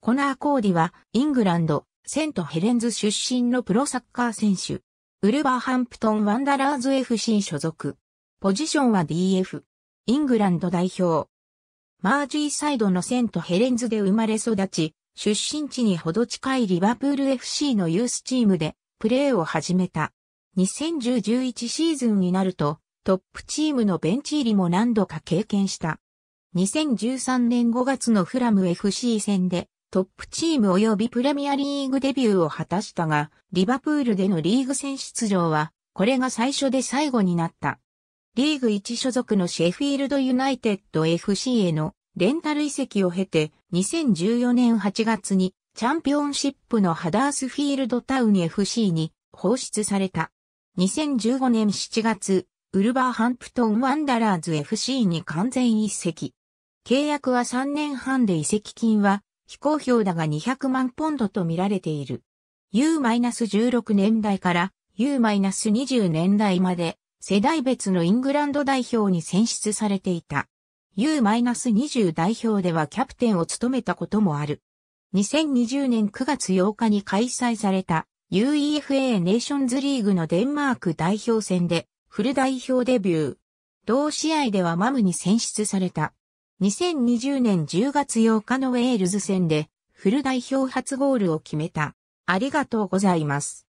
コナー・コーディは、イングランド、セントヘレンズ出身のプロサッカー選手。ウルバーハンプトン・ワンダラーズ FC 所属。ポジションは DF。イングランド代表。マージーサイドのセントヘレンズで生まれ育ち、出身地にほど近いリバプール FC のユースチームでプレーを始めた。2010-11シーズンになると、トップチームのベンチ入りも何度か経験した。2013年5月のフラム FC 戦でトップチーム及びプレミアリーグデビューを果たしたが、リバプールでのリーグ戦出場は、これが最初で最後になった。リーグ1所属のシェフィールドユナイテッド FC へのレンタル移籍を経て、2014年8月にチャンピオンシップのハダースフィールドタウン FC に放出された。2015年7月、ウルバーハンプトンワンダラーズ FC に完全移籍。契約は3年半で移籍金は非公表だが200万ポンドと見られている。U-16 年代から U-20 年代まで世代別のイングランド代表に選出されていた。U-20 代表ではキャプテンを務めたこともある。2020年9月8日に開催された UEFA ネーションズリーグのデンマーク代表戦でフル代表デビュー。同試合ではマムに選出された。2020年10月8日のウェールズ戦でフル代表初ゴールを決めた。ありがとうございます。